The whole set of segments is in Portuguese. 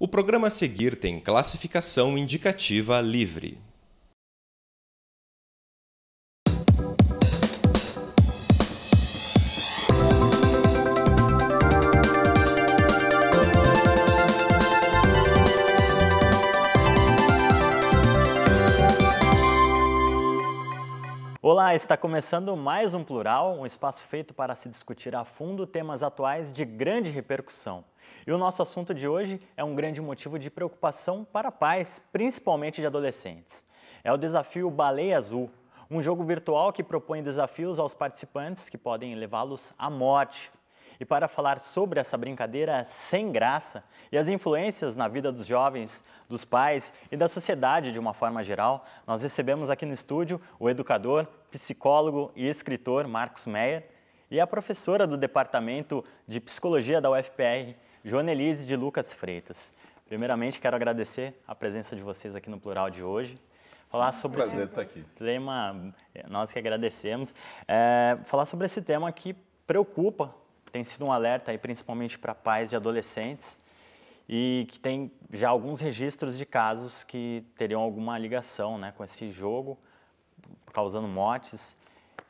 O programa a seguir tem classificação indicativa livre. Olá, está começando mais um Plural, um espaço feito para se discutir a fundo temas atuais de grande repercussão. E o nosso assunto de hoje é um grande motivo de preocupação para pais, principalmente de adolescentes. É o desafio Baleia Azul, um jogo virtual que propõe desafios aos participantes que podem levá-los à morte. E para falar sobre essa brincadeira sem graça e as influências na vida dos jovens, dos pais e da sociedade de uma forma geral, nós recebemos aqui no estúdio o educador, psicólogo e escritor Marcos Meyer e a professora do Departamento de Psicologia da UFPR, Joana Elise de Lucas Freitas. Primeiramente, quero agradecer a presença de vocês aqui no Plural de hoje. Falar sobre Prazer esse estar aqui. tema, é, nós que agradecemos. É, falar sobre esse tema que preocupa, tem sido um alerta aí, principalmente para pais de adolescentes e que tem já alguns registros de casos que teriam alguma ligação né, com esse jogo, causando mortes,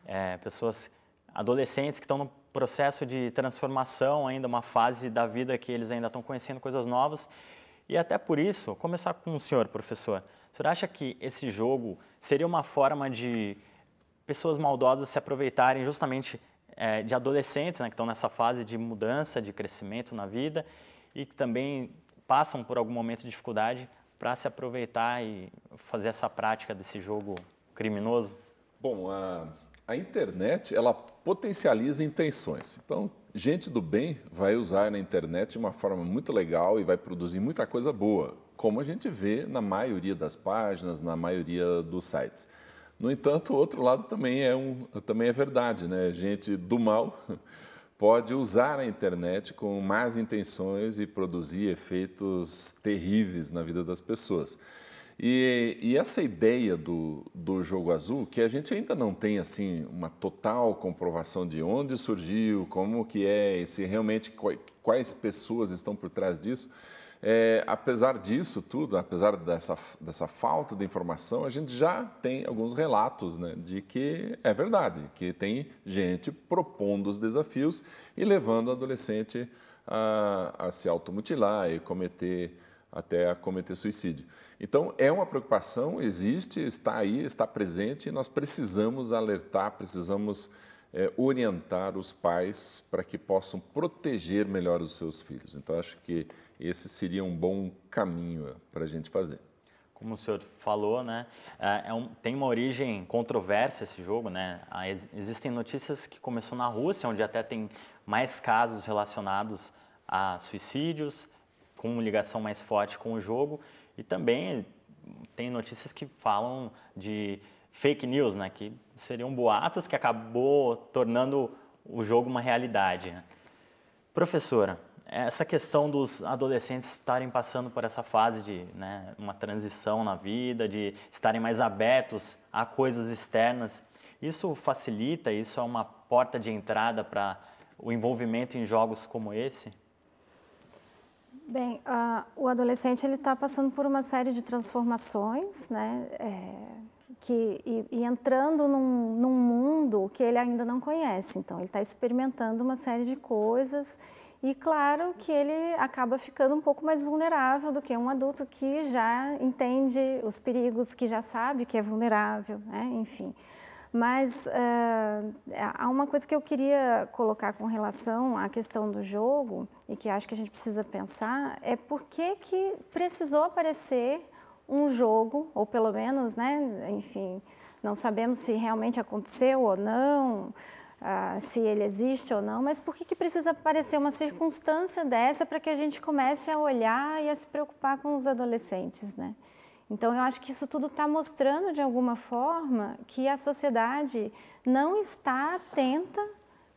é, pessoas adolescentes que estão no processo de transformação ainda, uma fase da vida que eles ainda estão conhecendo coisas novas. E até por isso, começar com o senhor, professor. O senhor acha que esse jogo seria uma forma de pessoas maldosas se aproveitarem justamente é, de adolescentes, né, que estão nessa fase de mudança, de crescimento na vida e que também passam por algum momento de dificuldade para se aproveitar e fazer essa prática desse jogo criminoso? Bom, uh, a internet ela potencializa intenções. Então, gente do bem vai usar na internet de uma forma muito legal e vai produzir muita coisa boa, como a gente vê na maioria das páginas, na maioria dos sites. No entanto, o outro lado também é, um, também é verdade, né? Gente do mal pode usar a internet com más intenções e produzir efeitos terríveis na vida das pessoas. E, e, essa ideia do, do jogo azul, que a gente ainda não tem assim uma total comprovação de onde surgiu, como que é, se realmente quais pessoas estão por trás disso, é, apesar disso tudo, apesar dessa, dessa falta de informação, a gente já tem alguns relatos né, de que é verdade, que tem gente propondo os desafios e levando o adolescente a, a se automutilar e cometer até a cometer suicídio. Então, é uma preocupação, existe, está aí, está presente, e nós precisamos alertar, precisamos é, orientar os pais para que possam proteger melhor os seus filhos. Então, acho que esse seria um bom caminho para a gente fazer. Como o senhor falou, né, é, é um, tem uma origem controversa esse jogo, né? Ah, existem notícias que começou na Rússia, onde até tem mais casos relacionados a suicídios, com uma ligação mais forte com o jogo e também tem notícias que falam de fake news, né, que seriam boatos que acabou tornando o jogo uma realidade. Né? Professora, essa questão dos adolescentes estarem passando por essa fase de né, uma transição na vida, de estarem mais abertos a coisas externas, isso facilita, isso é uma porta de entrada para o envolvimento em jogos como esse? Bem, o adolescente ele está passando por uma série de transformações, né? É, que e, e entrando num, num, mundo que ele ainda não conhece. Então, ele está experimentando uma série de coisas e, claro, que ele acaba ficando um pouco mais vulnerável do que um adulto que já entende os perigos, que já sabe que é vulnerável, né? Enfim. Mas uh, há uma coisa que eu queria colocar com relação à questão do jogo e que acho que a gente precisa pensar é por que, que precisou aparecer um jogo, ou pelo menos, né, enfim, não sabemos se realmente aconteceu ou não, uh, se ele existe ou não, mas por que, que precisa aparecer uma circunstância dessa para que a gente comece a olhar e a se preocupar com os adolescentes, né? Então, eu acho que isso tudo está mostrando, de alguma forma, que a sociedade não está atenta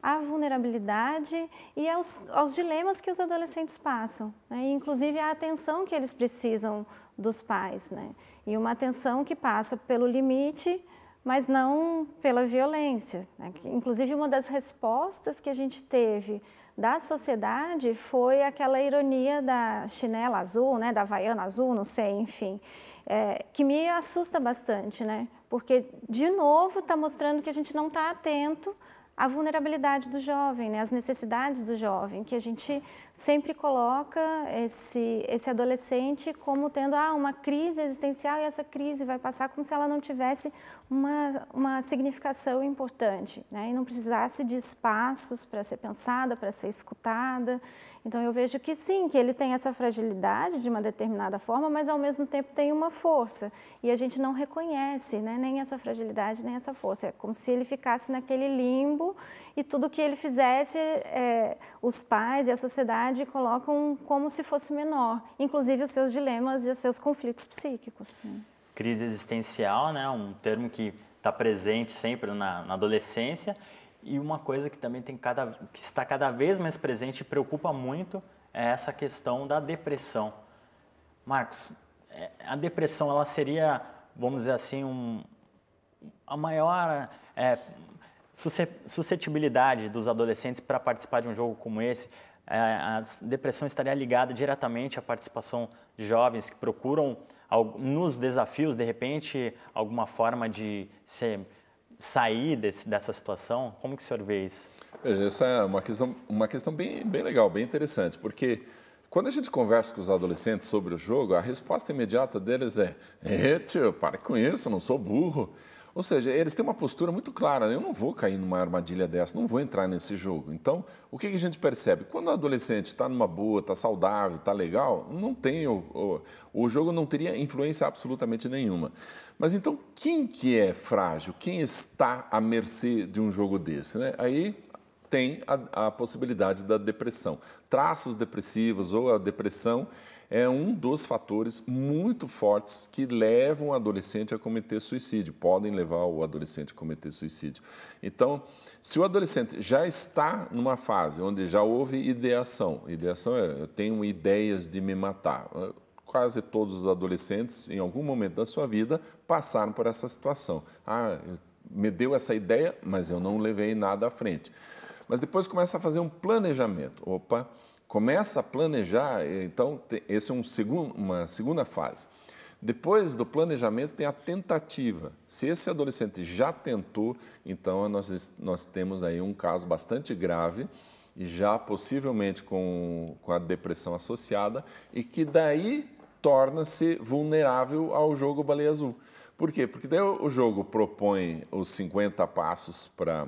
à vulnerabilidade e aos, aos dilemas que os adolescentes passam, né? e, inclusive à atenção que eles precisam dos pais. Né? E uma atenção que passa pelo limite, mas não pela violência. Né? Inclusive, uma das respostas que a gente teve da sociedade foi aquela ironia da chinela azul, né, da vaiana azul, não sei, enfim é, que me assusta bastante, né? Porque, de novo, está mostrando que a gente não está atento à vulnerabilidade do jovem, né? às necessidades do jovem, que a gente sempre coloca esse, esse adolescente como tendo ah, uma crise existencial e essa crise vai passar como se ela não tivesse uma, uma significação importante né? e não precisasse de espaços para ser pensada, para ser escutada. Então eu vejo que sim, que ele tem essa fragilidade de uma determinada forma, mas ao mesmo tempo tem uma força e a gente não reconhece né? nem essa fragilidade, nem essa força. É como se ele ficasse naquele limbo e tudo que ele fizesse, é, os pais e a sociedade colocam como se fosse menor, inclusive os seus dilemas e os seus conflitos psíquicos. Né? Crise existencial, né? um termo que está presente sempre na, na adolescência, e uma coisa que também tem cada, que está cada vez mais presente e preocupa muito é essa questão da depressão. Marcos, é, a depressão ela seria, vamos dizer assim, um, a maior é, suscetibilidade dos adolescentes para participar de um jogo como esse, é, a depressão estaria ligada diretamente à participação de jovens que procuram nos desafios, de repente, alguma forma de se sair desse, dessa situação? Como que o senhor vê isso? Essa é uma questão, uma questão bem, bem legal, bem interessante, porque quando a gente conversa com os adolescentes sobre o jogo, a resposta imediata deles é: é tio, pare com isso, não sou burro. Ou seja, eles têm uma postura muito clara: eu não vou cair numa armadilha dessa, não vou entrar nesse jogo. Então, o que a gente percebe? Quando o adolescente está numa boa, está saudável, está legal, não tem o, o, o, jogo não teria influência absolutamente nenhuma. Mas então, quem que é frágil? Quem está à mercê de um jogo desse? Né? Aí tem a, a possibilidade da depressão. Traços depressivos ou a depressão é um dos fatores muito fortes que levam o adolescente a cometer suicídio, podem levar o adolescente a cometer suicídio. Então, se o adolescente já está numa fase onde já houve ideação, ideação é eu tenho ideias de me matar. Eh, quase todos os adolescentes, em algum momento da sua vida, passaram por essa situação. Ah, me deu essa ideia, mas eu não levei nada à frente. Mas depois começa a fazer um planejamento. Opa, começa a planejar, então esse é um segundo, uma segunda fase. Depois do planejamento tem a tentativa. Se esse adolescente já tentou, então nós, nós temos aí um caso bastante grave e já possivelmente com, com a depressão associada e que daí torna-se vulnerável ao jogo baleia azul. Por quê? Porque daí o jogo propõe os 50 passos para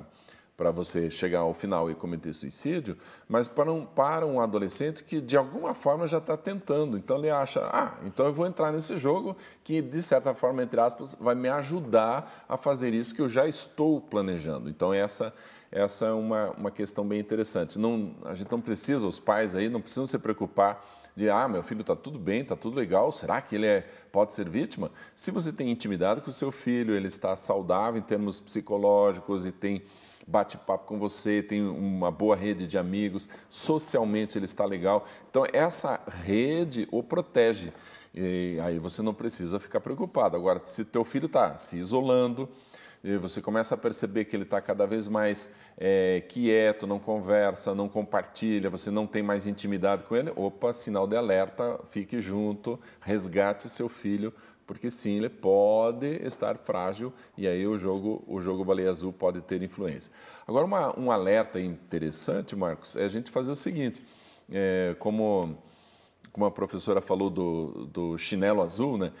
para você chegar ao final e cometer suicídio, mas para um, para um adolescente que de alguma forma já está tentando. Então ele acha, ah, então eu vou entrar nesse jogo que de certa forma, entre aspas, vai me ajudar a fazer isso que eu já estou planejando. Então essa essa é uma, uma questão bem interessante. Não, a gente não precisa, os pais aí não precisam se preocupar de ah, meu filho está tudo bem, está tudo legal, será que ele é, pode ser vítima? Se você tem intimidade com o seu filho, ele está saudável em termos psicológicos e tem bate-papo com você, tem uma boa rede de amigos, socialmente ele está legal. Então, essa rede o protege. E aí você não precisa ficar preocupado. Agora, se teu filho está se isolando, você começa a perceber que ele está cada vez mais é, quieto, não conversa, não compartilha, você não tem mais intimidade com ele, opa, sinal de alerta, fique junto, resgate seu filho porque sim, ele pode estar frágil e aí o jogo, o jogo baleia azul pode ter influência. Agora, uma, um alerta interessante, Marcos, é a gente fazer o seguinte, é, como, como a professora falou do, do chinelo azul, né?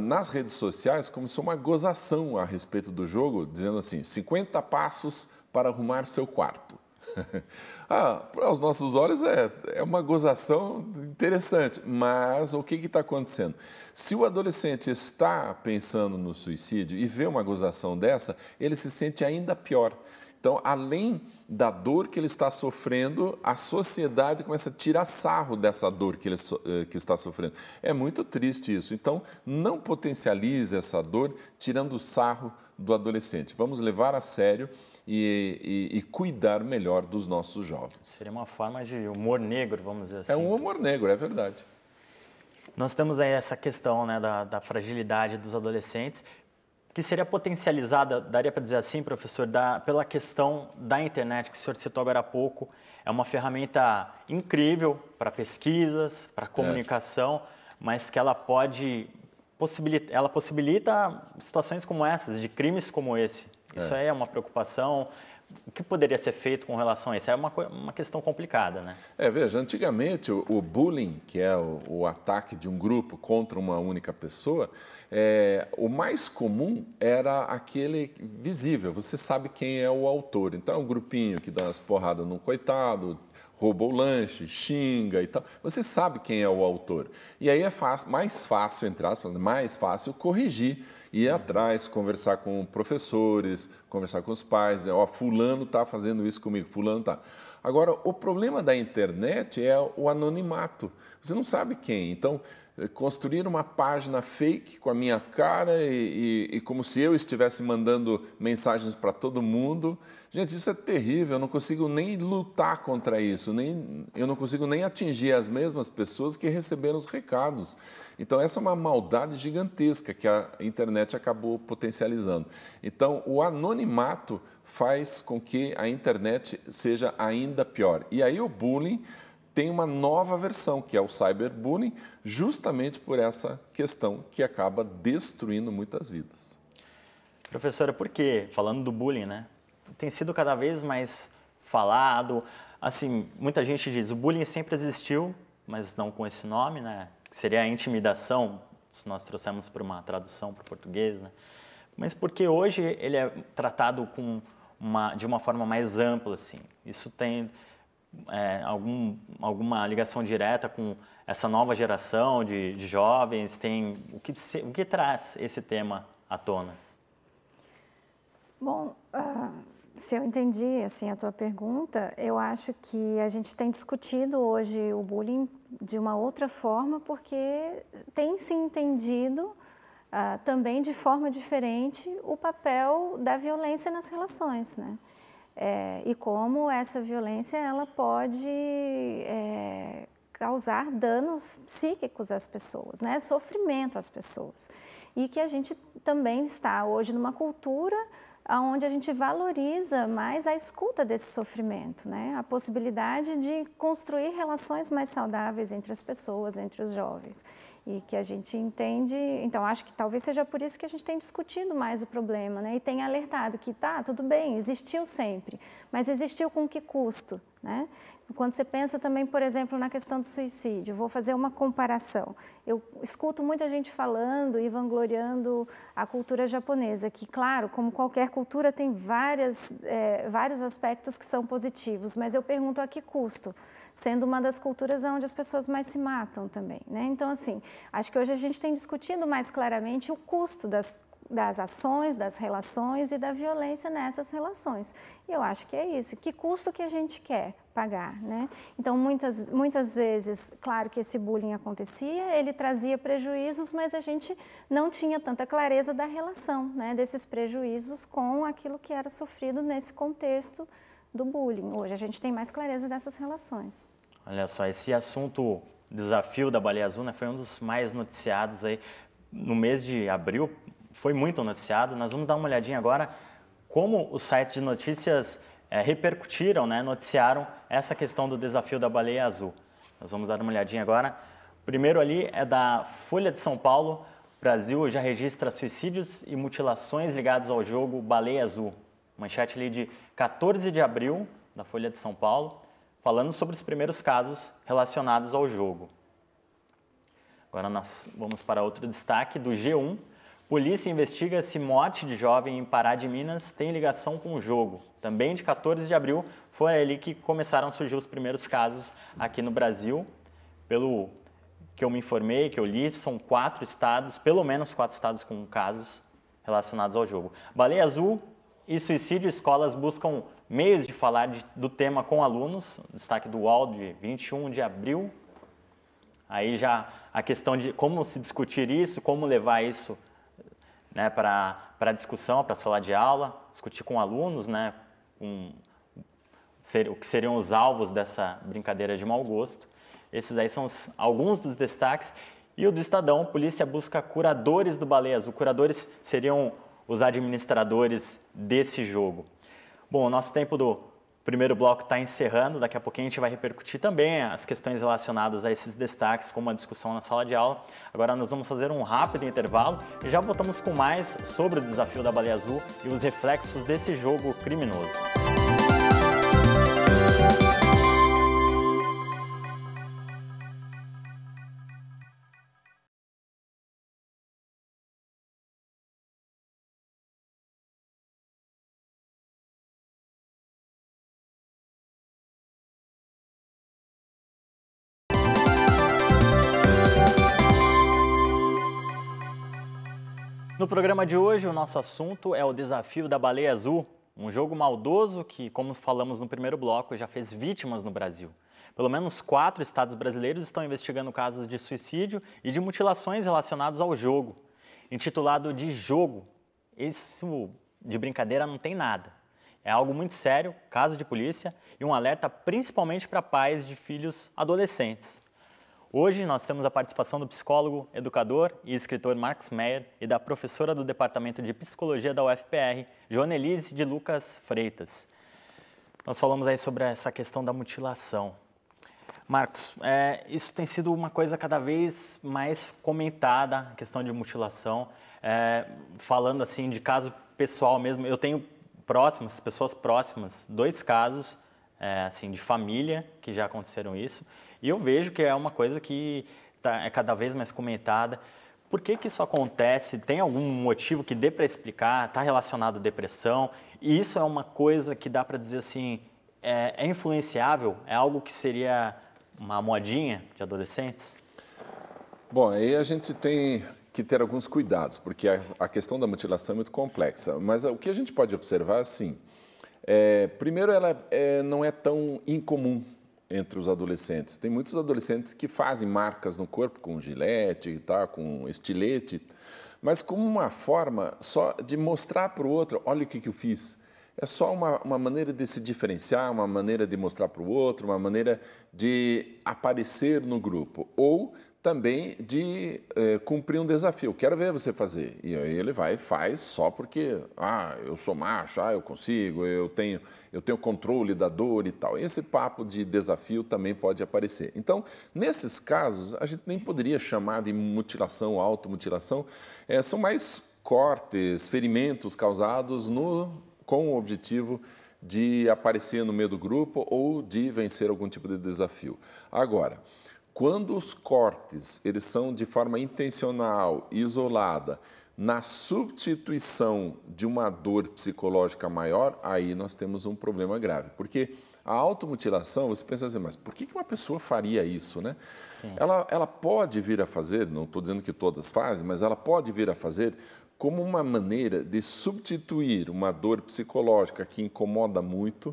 nas redes sociais começou uma gozação a respeito do jogo, dizendo assim, 50 passos para arrumar seu quarto. ah, os nossos olhos é, é uma gozação interessante, mas o que está acontecendo? Se o adolescente está pensando no suicídio e vê uma gozação dessa, ele se sente ainda pior. Então, além da dor que ele está sofrendo, a sociedade começa a tirar sarro dessa dor que ele so, eh, que está sofrendo. É muito triste isso. Então, não potencialize essa dor tirando sarro do adolescente. Vamos levar a sério e, e, e, cuidar melhor dos nossos jovens. Seria uma forma de humor negro, vamos dizer assim. É um assim. humor negro, é verdade. Nós temos aí essa questão né, da, da fragilidade dos adolescentes, que seria potencializada, daria para dizer assim, professor, da, pela questão da internet que o senhor citou agora há pouco. É uma ferramenta incrível para pesquisas, para comunicação, é. mas que ela pode possibilita, ela possibilita situações como essas, de crimes como esse. Isso é. é uma preocupação. O que poderia ser feito com relação a isso? É uma, uma questão complicada, né? É, veja, antigamente o, o bullying, que é o, o, ataque de um grupo contra uma única pessoa, é, o mais comum era aquele visível, você sabe quem é o autor. Então, é um grupinho que dá umas porradas num coitado, roubou o lanche, xinga e tal. Você sabe quem é o autor. E aí é fácil, mais fácil, entre aspas, né, mais fácil corrigir, ir uhum. atrás, conversar com professores, conversar com os pais, ó, oh, fulano tá fazendo isso comigo, fulano tá. Agora, o problema da internet é o anonimato. Você não sabe quem. Então, eh, construir uma página fake com a minha cara e, e, e como se eu estivesse mandando mensagens para todo mundo. Gente, isso é terrível, eu não consigo nem lutar contra isso, nem, eu não consigo nem atingir as mesmas pessoas que receberam os recados. Então, essa é uma maldade gigantesca que a internet acabou potencializando. Então, o anonimato faz com que a internet seja ainda pior. E aí, o bullying tem uma nova versão, que é o cyberbullying, justamente por essa questão que acaba destruindo muitas vidas. Professora, por que, falando do bullying, né? Tem sido cada vez mais falado, assim, muita gente diz, o bullying sempre existiu, mas não com esse nome, né? Que seria a intimidação, se nós trouxermos para uma tradução para o português, né? Mas porque hoje ele é tratado com uma, de uma forma mais ampla, assim. Isso tem é, algum, alguma ligação direta com essa nova geração de, de jovens? Tem o que, o que traz esse tema à tona? Bom, uh, se eu entendi assim a tua pergunta, eu acho que a gente tem discutido hoje o bullying de uma outra forma porque tem se entendido Uh, também de forma diferente o papel da violência nas relações, né? É, e como essa violência ela pode é, causar danos psíquicos às pessoas, né? sofrimento às pessoas. E que a gente também está hoje numa cultura onde a gente valoriza mais a escuta desse sofrimento, né? a possibilidade de construir relações mais saudáveis entre as pessoas, entre os jovens e que a gente entende. Então, acho que talvez seja por isso que a gente tem discutido mais o problema, né? E tem alertado que tá, tudo bem, existiu sempre, mas existiu com que custo? Né? Quando você pensa também, por exemplo, na questão do suicídio, vou fazer uma comparação. Eu escuto muita gente falando e vangloriando a cultura japonesa, que, claro, como qualquer cultura, tem várias, é, vários aspectos que são positivos, mas eu pergunto a que custo? Sendo uma das culturas onde as pessoas mais se matam também. Né? Então, assim, acho que hoje a gente tem discutido mais claramente o custo das das ações, das relações e da violência nessas relações. E eu acho que é isso. Que custo que a gente quer pagar, né? Então, muitas, muitas vezes, claro que esse bullying acontecia, ele trazia prejuízos, mas a gente não tinha tanta clareza da relação, né? Desses prejuízos com aquilo que era sofrido nesse contexto do bullying. Hoje a gente tem mais clareza dessas relações. Olha só, esse assunto desafio da baleia azul né, foi um dos mais noticiados aí no mês de abril foi muito noticiado. Nós vamos dar uma olhadinha agora como os sites de notícias é, repercutiram, né, noticiaram essa questão do desafio da baleia azul. Nós vamos dar uma olhadinha agora. Primeiro ali é da Folha de São Paulo. O Brasil já registra suicídios e mutilações ligados ao jogo Baleia Azul. Manchete ali de 14 de abril, da Folha de São Paulo, falando sobre os primeiros casos relacionados ao jogo. Agora nós vamos para outro destaque do G1. Polícia investiga se morte de jovem em Pará de Minas tem ligação com o jogo. Também de 14 de abril foi ali que começaram a surgir os primeiros casos aqui no Brasil. Pelo que eu me informei, que eu li, são quatro estados, pelo menos quatro estados com casos relacionados ao jogo. Baleia Azul e suicídio, escolas buscam meios de falar de, do tema com alunos. Destaque do UOL de 21 de abril. Aí já a questão de como se discutir isso, como levar isso né, para discussão, para sala de aula, discutir com alunos né, um, ser, o que seriam os alvos dessa brincadeira de mau gosto. Esses aí são os, alguns dos destaques. E o do Estadão, polícia busca curadores do Baleias. Os curadores seriam os administradores desse jogo. Bom, o nosso tempo do primeiro bloco está encerrando, daqui a pouquinho a gente vai repercutir também as questões relacionadas a esses destaques, como a discussão na sala de aula. Agora nós vamos fazer um rápido intervalo e já voltamos com mais sobre o desafio da Baleia Azul e os reflexos desse jogo criminoso. No programa de hoje, o nosso assunto é o desafio da baleia azul, um jogo maldoso que, como falamos no primeiro bloco, já fez vítimas no Brasil. Pelo menos quatro estados brasileiros estão investigando casos de suicídio e de mutilações relacionados ao jogo. Intitulado de jogo, isso de brincadeira não tem nada. É algo muito sério, caso de polícia e um alerta principalmente para pais de filhos adolescentes. Hoje nós temos a participação do psicólogo, educador e escritor Marcos Meyer e da professora do Departamento de Psicologia da UFPR, Joana Elise de Lucas Freitas. Nós falamos aí sobre essa questão da mutilação. Marcos, é, isso tem sido uma coisa cada vez mais comentada, a questão de mutilação. É, falando assim de caso pessoal mesmo, eu tenho próximas, pessoas próximas, dois casos é, assim de família que já aconteceram isso e eu vejo que é uma coisa que tá, é cada vez mais comentada. Por que, que isso acontece? Tem algum motivo que dê para explicar? Está relacionado à depressão? E isso é uma coisa que dá para dizer assim, é, é, influenciável? É algo que seria uma modinha de adolescentes? Bom, aí a gente tem que ter alguns cuidados, porque a, a questão da mutilação é muito complexa. Mas o que a gente pode observar, é assim, é, primeiro, ela é, não é tão incomum entre os adolescentes. Tem muitos adolescentes que fazem marcas no corpo com gilete, tá, com estilete, mas como uma forma só de mostrar para o outro, olha o que, que eu fiz. É só uma, uma maneira de se diferenciar, uma maneira de mostrar para o outro, uma maneira de aparecer no grupo. Ou também de é, cumprir um desafio. Quero ver você fazer. E aí ele vai e faz só porque, ah, eu sou macho, ah, eu consigo, eu tenho, eu tenho controle da dor e tal. Esse papo de desafio também pode aparecer. Então, nesses casos, a gente nem poderia chamar de mutilação, automutilação. É, são mais cortes, ferimentos causados no, com o objetivo de aparecer no meio do grupo ou de vencer algum tipo de desafio. Agora, quando os cortes eles são de forma intencional, isolada, na substituição de uma dor psicológica maior, aí nós temos um problema grave. Porque a automutilação, você pensa assim, mas por que uma pessoa faria isso, né? Ela, ela pode vir a fazer, não estou dizendo que todas fazem, mas ela pode vir a fazer como uma maneira de substituir uma dor psicológica que incomoda muito,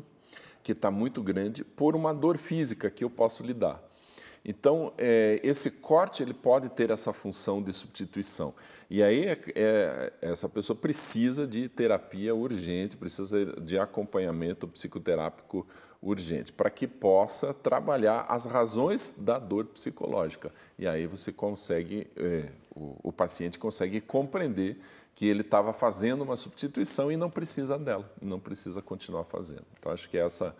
que está muito grande, por uma dor física que eu posso lidar. Então, é, esse corte ele pode ter essa função de substituição. E aí, é, é, essa pessoa precisa de terapia urgente, precisa de acompanhamento psicoterápico urgente, para que possa trabalhar as razões da dor psicológica. E aí você consegue, é, o, o paciente consegue compreender que ele estava fazendo uma substituição e não precisa dela, não precisa continuar fazendo. Então, acho que essa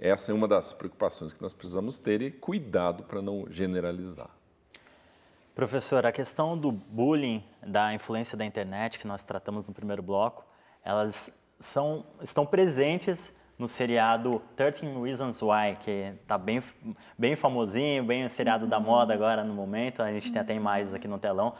essa é uma das preocupações que nós precisamos ter e cuidado para não generalizar. Professor, a questão do bullying, da influência da internet que nós tratamos no primeiro bloco, elas são, estão presentes no seriado 13 Reasons Why, que está bem, bem famosinho, bem seriado da moda agora no momento, a gente tem até imagens aqui no telão.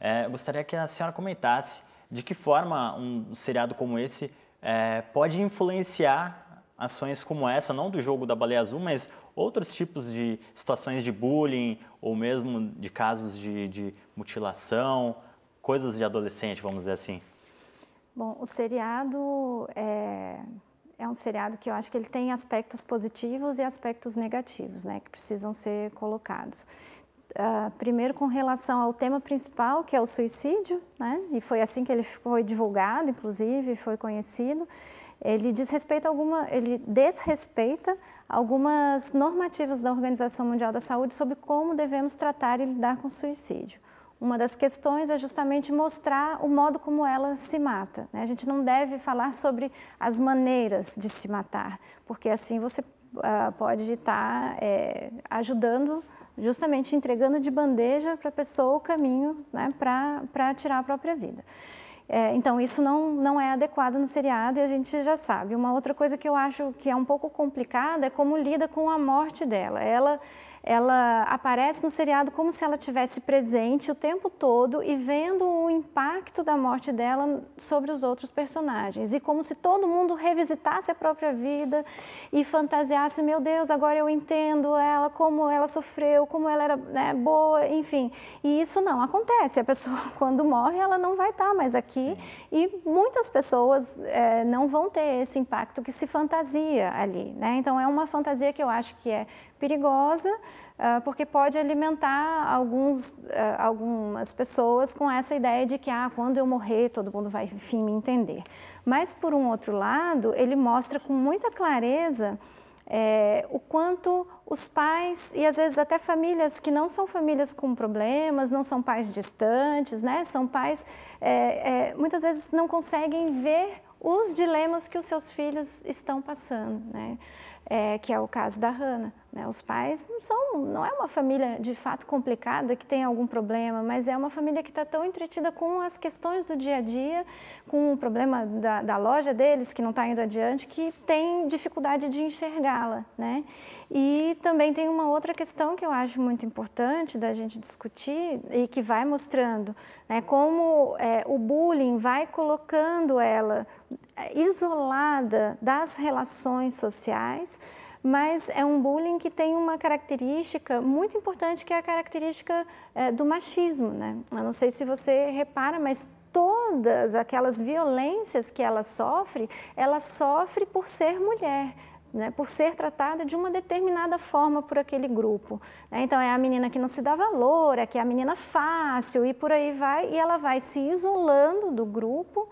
É, gostaria que a senhora comentasse de que forma um seriado como esse é, pode influenciar ações como essa, não do jogo da baleia azul, mas outros tipos de situações de bullying ou mesmo de casos de, de mutilação, coisas de adolescente, vamos dizer assim? Bom, o seriado é, é, um seriado que eu acho que ele tem aspectos positivos e aspectos negativos, né, que precisam ser colocados. Uh, primeiro, com relação ao tema principal, que é o suicídio, né, e foi assim que ele foi divulgado, inclusive, foi conhecido ele desrespeita alguma, ele desrespeita algumas normativas da Organização Mundial da Saúde sobre como devemos tratar e lidar com o suicídio. Uma das questões é justamente mostrar o modo como ela se mata. Né? A gente não deve falar sobre as maneiras de se matar, porque assim você uh, pode estar é, ajudando, justamente entregando de bandeja para a pessoa o caminho né, para tirar a própria vida. É, então, isso não, não é adequado no seriado e a gente já sabe. Uma outra coisa que eu acho que é um pouco complicada é como lida com a morte dela. Ela ela aparece no seriado como se ela tivesse presente o tempo todo e vendo o impacto da morte dela sobre os outros personagens. E como se todo mundo revisitasse a própria vida e fantasiasse, meu Deus, agora eu entendo ela, como ela sofreu, como ela era né, boa, enfim. E isso não acontece. A pessoa, quando morre, ela não vai estar mais aqui e muitas pessoas é, não vão ter esse impacto que se fantasia ali. Né? Então, é uma fantasia que eu acho que é perigosa, ah, porque pode alimentar alguns, ah, algumas pessoas com essa ideia de que ah, quando eu morrer todo mundo vai, enfim, me entender. Mas, por um outro lado, ele mostra com muita clareza é, o quanto os pais e às vezes até famílias que não são famílias com problemas, não são pais distantes, né? São pais é, é, muitas vezes não conseguem ver os dilemas que os seus filhos estão passando, né? é, que é o caso da Hannah. Né? Os pais não são, não é uma família de fato complicada que tem algum problema, mas é uma família que está tão entretida com as questões do dia a dia, com o problema da, da loja deles que não está indo adiante, que tem dificuldade de enxergá-la, né? E também tem uma outra questão que eu acho muito importante da gente discutir e que vai mostrando né? como é, o bullying vai colocando ela é, isolada das relações sociais, mas é um bullying que tem uma característica muito importante, que é a característica é, do machismo. Né? Eu não sei se você repara, mas todas aquelas violências que ela sofre, ela sofre por ser mulher né, por ser tratada de uma determinada forma por aquele grupo. Né? Então, é a menina que não se dá valor, é que é a menina fácil e por aí vai, e ela vai se isolando do grupo uh,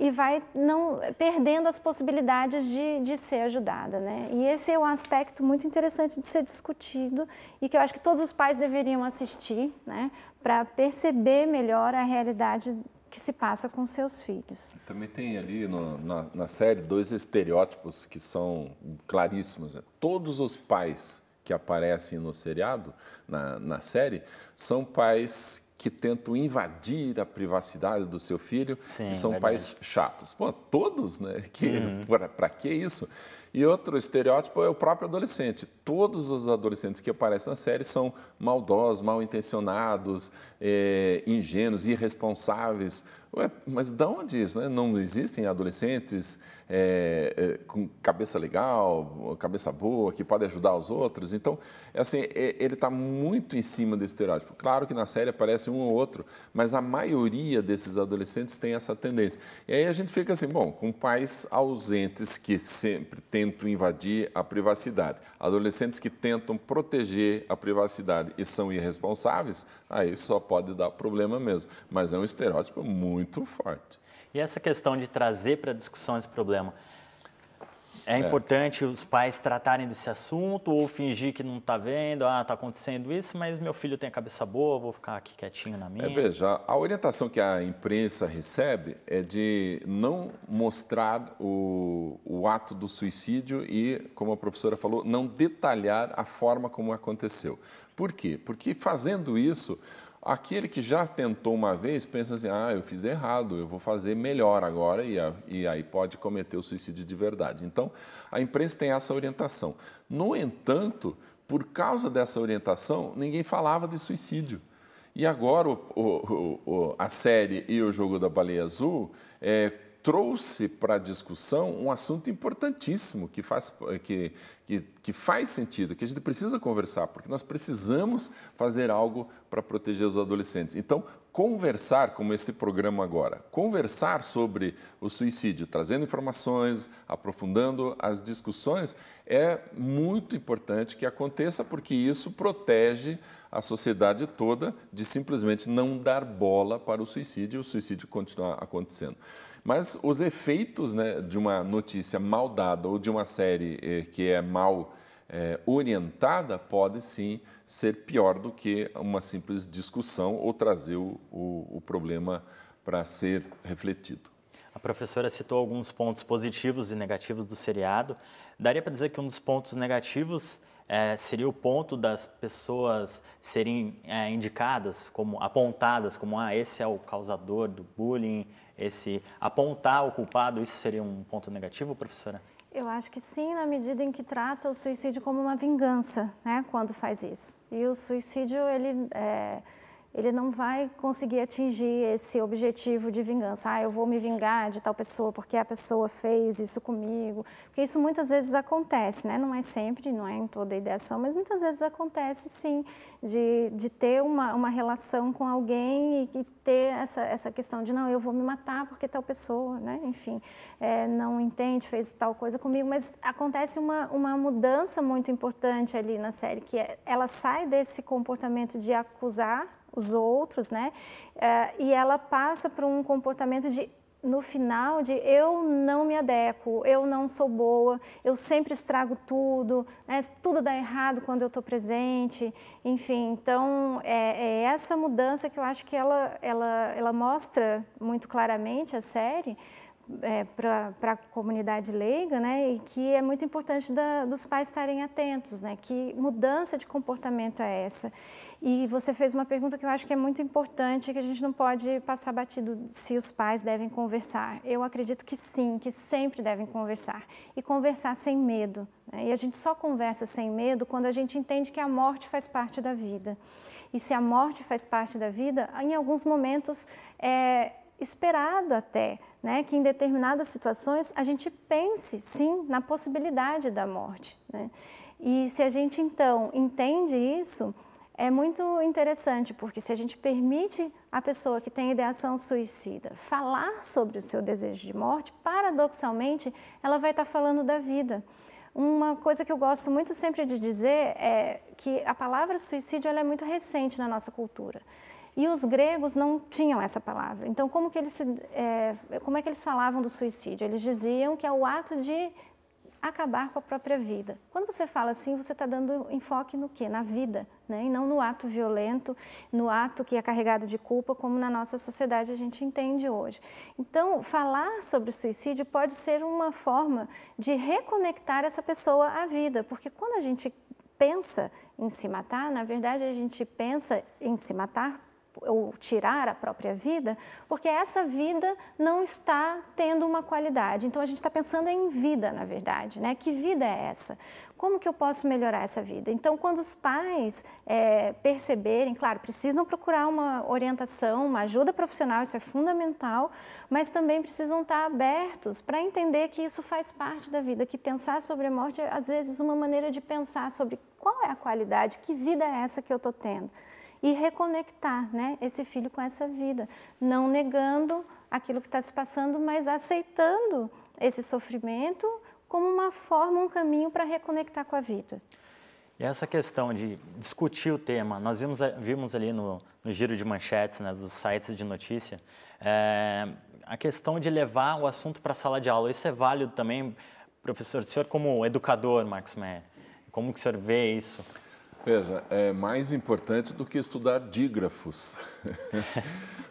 e vai não perdendo as possibilidades de, de ser ajudada. Né? E esse é um aspecto muito interessante de ser discutido e que eu acho que todos os pais deveriam assistir né, para perceber melhor a realidade que se passa com seus filhos. Também tem ali no, na, na, série dois estereótipos que são claríssimos. Né? Todos os pais que aparecem no seriado, na, na série, são pais que tentam invadir a privacidade do seu filho Sim, e são é verdade. pais chatos. Pô, todos, né? Que, uhum. Para que isso? E outro estereótipo é o próprio adolescente. Todos os adolescentes que aparecem na série são maldosos, mal intencionados, é, ingênuos, irresponsáveis. Ué, mas de onde isso? Né? Não existem adolescentes é, é, com cabeça legal, cabeça boa, que podem ajudar os outros. Então, assim, é, ele está muito em cima desse estereótipo. Claro que na série aparece um ou outro, mas a maioria desses adolescentes tem essa tendência. E aí a gente fica assim, bom, com pais ausentes que sempre têm tentam invadir a privacidade. Adolescentes que tentam proteger a privacidade e são irresponsáveis, aí só pode dar problema mesmo. Mas é um estereótipo muito forte. E essa questão de trazer para a discussão esse problema, é, é importante é. os pais tratarem desse assunto ou fingir que não está vendo, ah, está acontecendo isso, mas meu filho tem a cabeça boa, vou ficar aqui quietinho na é, minha. É, veja, a orientação que a imprensa recebe é de não mostrar o, o ato do suicídio e, como a professora falou, não detalhar a forma como aconteceu. Por quê? Porque fazendo isso, Aquele que já tentou uma vez pensa assim: ah, eu fiz errado, eu vou fazer melhor agora, e, e aí pode cometer o suicídio de verdade. Então, a imprensa tem essa orientação. No entanto, por causa dessa orientação, ninguém falava de suicídio. E agora o, o, o, a série e o jogo da baleia azul é, trouxe para a discussão um assunto importantíssimo que faz, que, que, que, faz sentido, que a gente precisa conversar, porque nós precisamos fazer algo para proteger os adolescentes. Então, conversar, como esse programa agora, conversar sobre o suicídio, trazendo informações, aprofundando as discussões, é muito importante que aconteça, porque isso protege a sociedade toda de simplesmente não dar bola para o suicídio e o suicídio continuar acontecendo. Mas os efeitos né, de uma notícia mal dada ou de uma série eh, que é mal eh, orientada pode sim ser pior do que uma simples discussão ou trazer o, o, o problema para ser refletido. A professora citou alguns pontos positivos e negativos do seriado. Daria para dizer que um dos pontos negativos é, seria o ponto das pessoas serem é, indicadas, como apontadas como ah, esse é o causador do bullying, esse apontar o culpado, isso seria um ponto negativo, professora? Eu acho que sim, na medida em que trata o suicídio como uma vingança, né, quando faz isso. E o suicídio, ele é, ele não vai conseguir atingir esse objetivo de vingança. Ah, eu vou me vingar de tal pessoa porque a pessoa fez isso comigo. Porque isso muitas vezes acontece, né? Não é sempre, não é em toda ideação, mas muitas vezes acontece sim, de, de ter uma, uma relação com alguém e, e ter essa, essa questão de não, eu vou me matar porque tal pessoa, né? Enfim, é, não entende, fez tal coisa comigo. Mas acontece uma, uma mudança muito importante ali na série, que é, ela sai desse comportamento de acusar os outros, né? Eh, e ela passa por um comportamento de no final de eu não me adequo, eu não sou boa, eu sempre estrago tudo, né? tudo dá errado quando eu estou presente, enfim. Então, é, é, essa mudança que eu acho que ela, ela, ela mostra muito claramente a série, é, para a comunidade leiga, né, e que é muito importante da, dos pais estarem atentos, né, que mudança de comportamento é essa. E você fez uma pergunta que eu acho que é muito importante, que a gente não pode passar batido se os pais devem conversar. Eu acredito que sim, que sempre devem conversar e conversar sem medo. Né? E a gente só conversa sem medo quando a gente entende que a morte faz parte da vida. E se a morte faz parte da vida, em alguns momentos é, esperado até, né, que em determinadas situações a gente pense sim na possibilidade da morte. Né? E se a gente então entende isso, é muito interessante, porque se a gente permite a pessoa que tem ideação suicida falar sobre o seu desejo de morte, paradoxalmente, ela vai estar falando da vida. Uma coisa que eu gosto muito sempre de dizer é que a palavra suicídio é muito recente na nossa cultura. E os gregos não tinham essa palavra. Então, como, que eles é, como é que eles falavam do suicídio? Eles diziam que é o ato de acabar com a própria vida. Quando você fala assim, você está dando enfoque no quê? Na vida, né? e não no ato violento, no ato que é carregado de culpa, como na nossa sociedade a gente entende hoje. Então, falar sobre o suicídio pode ser uma forma de reconectar essa pessoa à vida, porque quando a gente pensa em se matar, na verdade a gente pensa em se matar ou tirar a própria vida, porque essa vida não está tendo uma qualidade. Então a gente está pensando em vida, na verdade, né? Que vida é essa? Como que eu posso melhorar essa vida? Então, quando os pais é, perceberem, claro, precisam procurar uma orientação, uma ajuda profissional, isso é fundamental, mas também precisam estar abertos para entender que isso faz parte da vida, que pensar sobre a morte é, às vezes, uma maneira de pensar sobre qual é a qualidade, que vida é essa que eu estou tendo e reconectar né, esse filho com essa vida, não negando aquilo que está se passando, mas aceitando esse sofrimento como uma forma, um caminho para reconectar com a vida. E essa questão de discutir o tema, nós vimos, eh, vimos ali no, no giro de manchetes, né, dos sites de notícia, é, a questão de levar o assunto para a sala de aula. Isso é válido também, professor? O senhor como educador, Max Meyer, como que o senhor vê isso? Veja, é mais importante do que estudar dígrafos.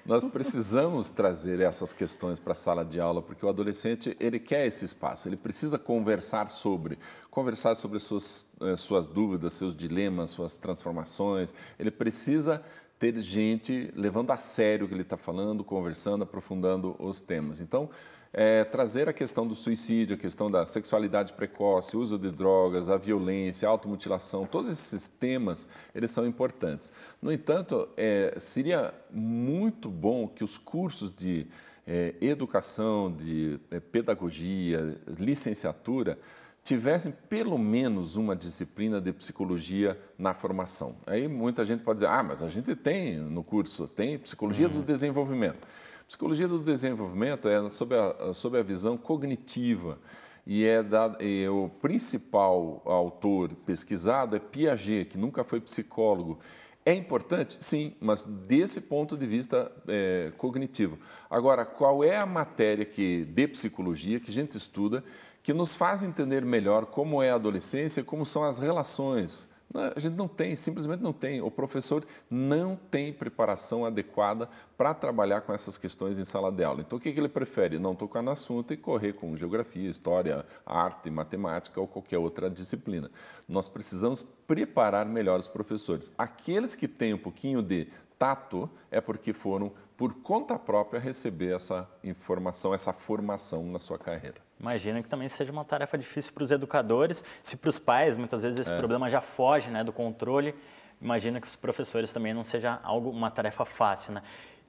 Nós precisamos trazer essas questões para a sala de aula, porque o adolescente ele quer esse espaço, ele precisa conversar sobre, conversar sobre suas, eh, suas dúvidas, seus dilemas, suas transformações. Ele precisa ter gente levando a sério o que ele está falando, conversando, aprofundando os temas. Então, é, trazer a questão do suicídio, a questão da sexualidade precoce, uso de drogas, a violência, a automutilação, todos esses temas, eles são importantes. No entanto, é, seria muito bom que os cursos de é, educação, de é, pedagogia, licenciatura, tivessem pelo menos uma disciplina de psicologia na formação. Aí muita gente pode dizer, ah, mas a gente tem no curso, tem psicologia uhum. do desenvolvimento. Psicologia do desenvolvimento é sobre a, sobre a visão cognitiva e é, da, o principal autor pesquisado é Piaget, que nunca foi psicólogo. É importante? Sim, mas desse ponto de vista é, cognitivo. Agora, qual é a matéria que, de psicologia que a gente estuda que nos faz entender melhor como é a adolescência, como são as relações a gente não tem, simplesmente não tem. O professor não tem preparação adequada para trabalhar com essas questões em sala de aula. Então, o que ele prefere? Não tocar no assunto e correr com geografia, história, arte, matemática ou qualquer outra disciplina. Nós precisamos preparar melhor os professores. Aqueles que têm um pouquinho de tato é porque foram por conta própria, receber essa informação, essa formação na sua carreira. Imagina que também seja uma tarefa difícil para os educadores, se para os pais, muitas vezes esse é. problema já foge né, do controle, imagina que os professores também não seja algo, uma tarefa fácil. Né?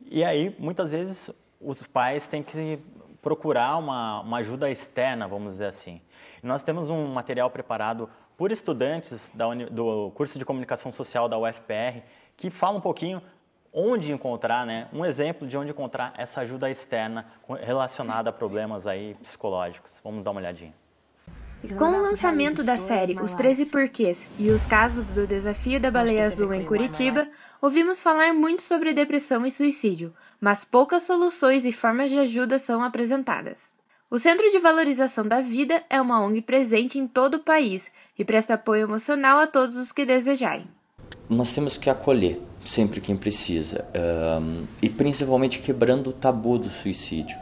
E aí, muitas vezes, os pais têm que procurar uma, uma ajuda externa, vamos dizer assim. E nós temos um material preparado por estudantes da, do curso de comunicação social da UFPR que fala um pouquinho onde encontrar, né? Um exemplo de onde encontrar essa ajuda externa relacionada a problemas aí psicológicos. Vamos dar uma olhadinha. Com o lançamento da série Os 13 Porquês e os casos do Desafio da Baleia Azul é em Curitiba, ouvimos falar muito sobre depressão e suicídio, mas poucas soluções e formas de ajuda são apresentadas. O Centro de Valorização da Vida é uma ONG presente em todo o país e presta apoio emocional a todos os que desejarem. Nós temos que acolher, sempre quem precisa. Um, e principalmente quebrando o tabu do suicídio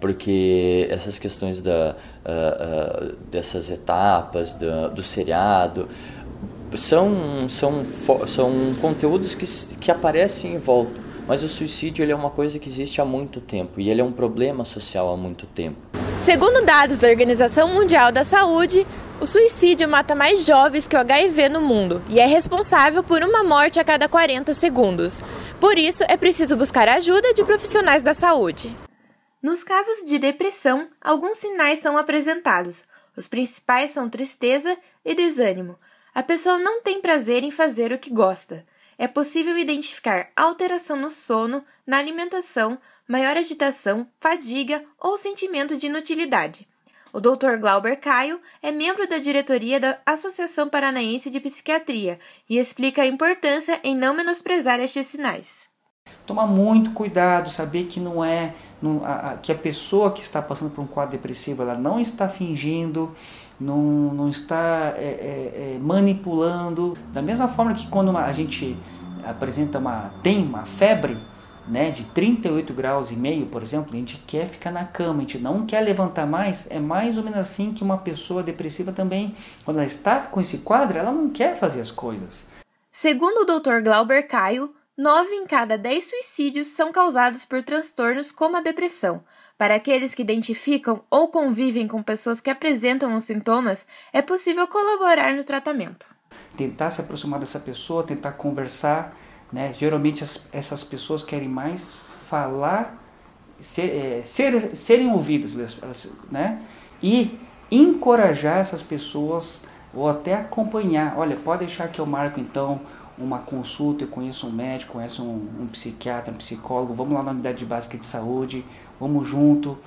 porque essas questões da, uh, uh, dessas etapas da, do seriado são, são, são conteúdos que, que aparecem em volta, mas o suicídio ele é uma coisa que existe há muito tempo e ele é um problema social há muito tempo. Segundo dados da Organização Mundial da Saúde, o suicídio mata mais jovens que o HIV no mundo e é responsável por uma morte a cada 40 segundos. Por isso, é preciso buscar ajuda de profissionais da saúde. Nos casos de depressão, alguns sinais são apresentados. Os principais são tristeza e desânimo. A pessoa não tem prazer em fazer o que gosta. É possível identificar alteração no sono, na alimentação, maior agitação, fadiga ou sentimento de inutilidade. O Dr. Glauber Caio é membro da diretoria da Associação Paranaense de Psiquiatria e explica a importância em não menosprezar estes sinais. Tomar muito cuidado, saber que não é não, a, que a pessoa que está passando por um quadro depressivo ela não está fingindo, não, não está é, é, é manipulando. Da mesma forma que quando uma, a gente apresenta uma tem uma febre, né, de 38 graus e meio, por exemplo, a gente quer ficar na cama, a gente não quer levantar mais, é mais ou menos assim que uma pessoa depressiva também, quando ela está com esse quadro, ela não quer fazer as coisas. Segundo o Dr. Glauber Caio, 9 em cada 10 suicídios são causados por transtornos como a depressão. Para aqueles que identificam ou convivem com pessoas que apresentam os sintomas, é possível colaborar no tratamento. Tentar se aproximar dessa pessoa, tentar conversar, né? Geralmente as, essas pessoas querem mais falar, ser, é, ser, serem ouvidas, né? E encorajar essas pessoas ou até acompanhar. Olha, pode deixar que eu marco então uma consulta, eu conheço um médico, conheço um, um psiquiatra, um psicólogo, vamos lá na unidade de básica de saúde, vamos junto.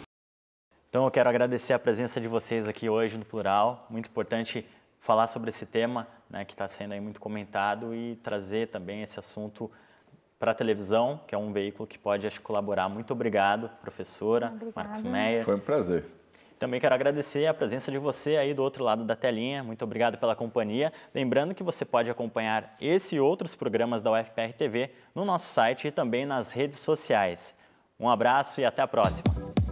Então eu quero agradecer a presença de vocês aqui hoje no Plural, muito importante falar sobre esse tema, né, que está sendo aí muito comentado e trazer também esse assunto para a televisão, que é um veículo que pode acho, colaborar. Muito obrigado, professora Obrigada. Marcos Meyer. Foi um prazer. Também quero agradecer a presença de você aí do outro lado da telinha. Muito obrigado pela companhia. Lembrando que você pode acompanhar esse e outros programas da UFPR TV no nosso site e também nas redes sociais. Um abraço e até a próxima.